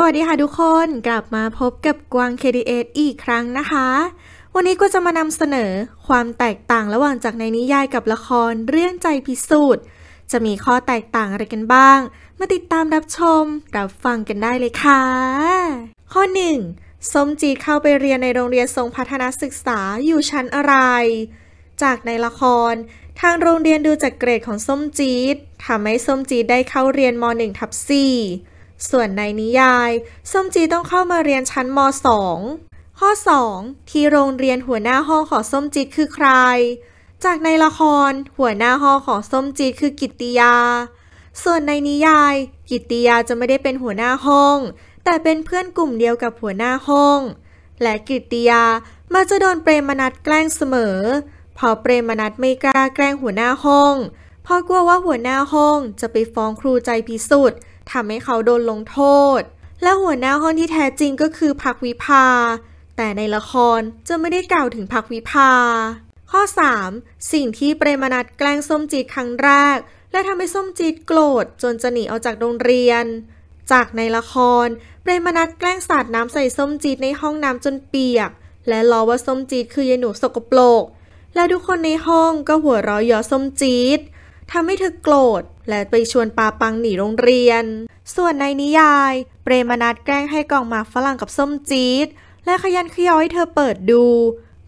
สวัสดีค่ะทุกคนกลับมาพบกับกวาง KDS อีกครั้งนะคะ วันนี้ก็จะมานำเสนอ ความแตกต่างระหว่างจากในนิยายกับละครเรื่องใจพิสูจน์ จะมีข้อแตกต่างอะไรกันบ้างมาติดตามรับชมรับฟังกันได้เลยค่ะข้อ 1. ส้มจีเข้าไปเรียนในโรงเรียนทรงพัฒนาศึกษาอยู่ชั้นอะไร จากในละคร ทางโรงเรียนดูจากเกรดของส้มจีดทำให้ส้มจีดได้เข้าเรียนม .1 ทับ4ส่วนในนิยายส้มจีต้องเข้ามาเรียนชั้นม .2 ข้อ 2 ที่โรงเรียนหัวหน้าห้องของส้มจีคือใคร จากในละคร หัวหน้าห้องของส้มจีคือกิตติยา ส่วนในนิยาย กิตติยาจะไม่ได้เป็นหัวหน้าห้อง แต่เป็นเพื่อนกลุ่มเดียวกับหัวหน้าห้อง และกิตติยามาจะโดนเปรมนัดแกล้งเสมอ พอเปรมนัดไม่กล้าแกล้งหัวหน้าห้องเพราะกลัวว่าหัวหน้าห้องจะไปฟ้องครูใจพิสุทธิ์ทำให้เขา โดนลงโทษ และหัวหน้าห้องที่แท้จริงก็คือพักวิภา แต่ในละครจะไม่ได้กล่าวถึงพักวิภา ข้อ 3. สิ่งที่เปรมนัดแกล้งส้มจีดครั้งแรก และทำให้ส้มจีดโกรธจนจะหนีออกจากโรงเรียน จากในละคร เปรมนัดแกล้งสาดน้ำใส่ส้มจีดในห้องน้ำจนเปียก และล้อว่าส้มจีดคือยายหนูสกปรกและทุกคนในห้องก็หัวเราะเยาะส้มจีดทำให้เธอโกรธและไปชวนปาปังหนีโรงเรียน ส่วนในนิยาย เปรมนัดแกล้งให้กล่องหมากฝรั่งกับส้มจีดและขยันขยอให้เธอเปิดดู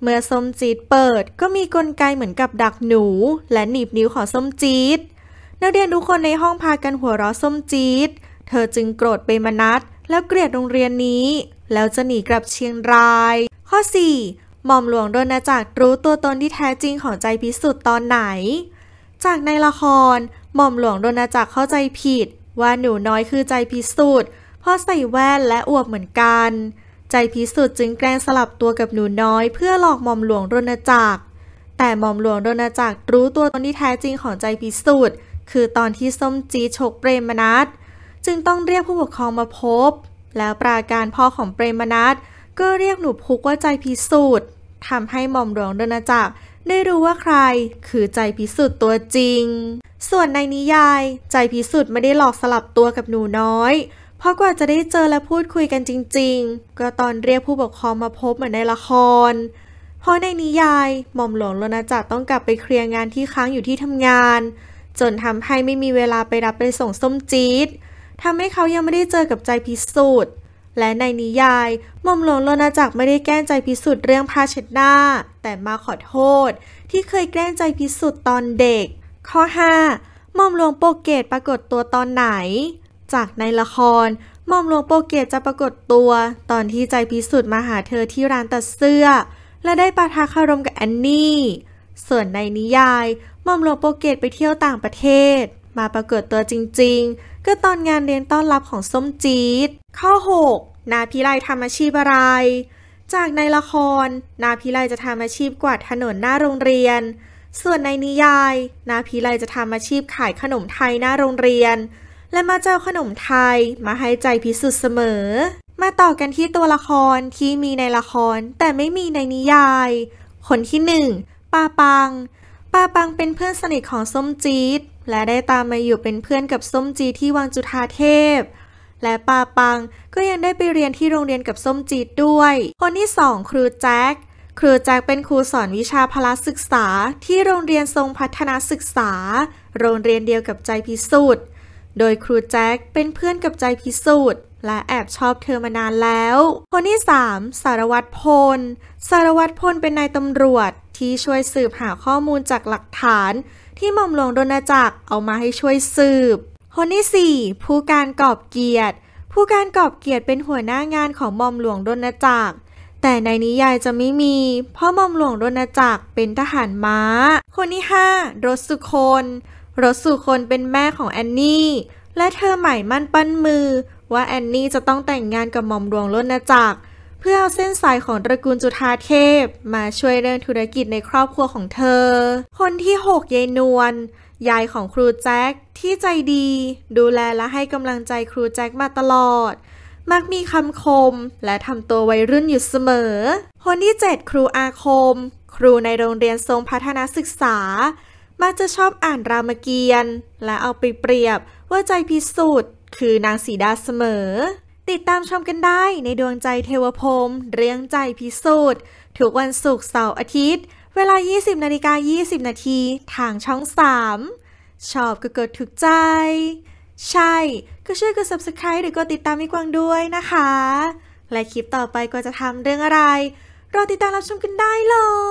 เมื่อส้มจีดเปิดก็มีกลไกเหมือนกับดักหนู และหนีบนิ้วของส้มจีดนักเรียนทุกคนในห้องพากันหัวเราะส้มจีดเธอจึงโกรธเปรมนัดแล้วเกลียดโรงเรียนนี้แล้วจะหนีกลับเชียงราย ข้อ4หม่อมหลวงโดนจากรรู้ตัวตนที่แท้จริงของใจพิสุทธ์ตอนไหนจากในละคร หม่อมหลวงโดนจักรเข้าใจผิดว่าหนูน้อยคือใจพิสูจน์เพราะใส่แว่นและอวบเหมือนกัน ใจพิสูจน์จึงแกล้งสลับตัวกับหนูน้อยเพื่อหลอกหม่อมหลวงโดนจักรแต่หม่อมหลวงโดนจักรรู้ตัวตนที่แท้จริงของใจพิสูจน์คือตอนที่ส้มจีฉกเปรมนัทจึงต้องเรียกผู้ปกครองมาพบ แล้วปราการพ่อของเปรมนัทก็เรียกหนูพุกว่าใจพิสูจน์ทำให้หม่อมหลวงโดนจักรได้รู้ว่าใคร คือใจพิสุทธ์ตัวจริง ส่วนในนิยายใจพิสุทธ์ไม่ได้หลอกสลับตัวกับหนูน้อย เพราะกว่าจะได้เจอและพูดคุยกันจริง ๆ ก็ตอนเรียกผู้ปกครองมาพบเหมือนในละคร เพราะในนิยายหม่อมหลวงโลนาจักรต้องกลับไปเคลียร์งานที่ค้างอยู่ที่ทำงาน จนทำให้ไม่มีเวลาไปรับไปส่งส้มจี๊ดทำให้เขายังไม่ได้เจอกับใจพิสุทธ์และในนิยายหม่อมหลวงโลนาจักรไม่ได้แก้ใจพิสุทธ์เรื่องผ้าเช็ดหน้าแต่มาขอโทษที่เคยแกล้งใจพิสุทธ์ตอนเด็ก ข้อ5มอมหลวงโปเกตปรากฏตัวตอนไหน จากในละครมอมหลวงโปเกตจะปรากฏตัว ตอนที่ใจพิสุทธ์มาหาเธอที่ร้านตัดเสื้อ และได้ปะทะคารมกับแอนนี่ส่วนในนิยายมอมหลวงโปเกตไปเที่ยวต่างประเทศ มาปรากฏตัวจริงๆก็ตอนงานเรียนต้อนรับของส้มจีดข้อ6นาพิไลทำอาชีพอะไรจากในละคร นาพิไลจะทำอาชีพกวาดถนนหน้าโรงเรียน ส่วนในนิยาย นาพิไลจะทำอาชีพขายขนมไทยหน้าโรงเรียน และมาเจ้าขนมไทยมาให้ใจพิสุทธ์เสมอ มาต่อกันที่ตัวละครที่มีในละครแต่ไม่มีในนิยายคนที่หนึ่งปาปังปาปังเป็นเพื่อนสนิทของส้มจีดและได้ตามมาอยู่เป็นเพื่อนกับส้มจีที่วังจุฑาเทพและปาปังก็ยังได้ไปเรียนที่โรงเรียนกับส้มจีดด้วย คนที่สองครูแจ็ค ครูแจ็คเป็นครูสอนวิชาพละศึกษาที่โรงเรียนทรงพัฒนาศึกษา โรงเรียนเดียวกับใจพิสูจน์ โดยครูแจ็คเป็นเพื่อนกับใจพิสูจน์และแอบชอบเธอมานานแล้ว คนที่3สารวัตรพล สารวัตรพลเป็นนายตำรวจที่ช่วยสืบหาข้อมูลจากหลักฐาน ที่หม่อมหลวงโดนจักเอามาให้ช่วยสืบคนที่ 4 ผู้การกอบเกียรติ ผู้การกอบเกียรติเป็นหัวหน้างานของมอมหลวงดนจักรแต่ในนิยายจะไม่มี เพราะมอมหลวงดนจักรเป็นทหารม้า คนที่ 5 รสสุคนรสสุคนเป็นแม่ของแอนนี่ และเธอหมายมั่นปั้นมือ ว่าแอนนี่จะต้องแต่งงานกับมอมหลวงดนจักร เพื่อเอาเส้นสายของตระกูลจุธาเทพ มาช่วยเรื่องธุรกิจในครอบครัวของเธอ คนที่ 6 เยนวลยายของครูแจ็ค ที่ใจดี ดูแลและให้กำลังใจครูแจ็คมาตลอด มักมีคำคมและทำตัววัยรุ่นอยู่เสมอคนที่ 7 ครูอาคม ครูในโรงเรียนทรงพัฒนาศึกษามักจะชอบอ่านรามเกียรติ์และเอาไปเปรียบว่าใจพิสูจน์คือนางสีดาเสมอ ติดตามชมกันได้ในดวงใจเทวพรมเรื่องใจพิสูจน์ทุกวันศุกร์เสาร์อาทิตย์เวลา 20 นาฬิกา20 นาทีทาง ช่อง 3 ชอบก็กดถูกใจ ใช่ ก็ช่วยกด subscribe หรือกดติดตามมิกวางด้วยนะคะ และคลิปต่อไปก็จะทำเรื่องอะไร รอ ติดตามรับชม กันได้เลย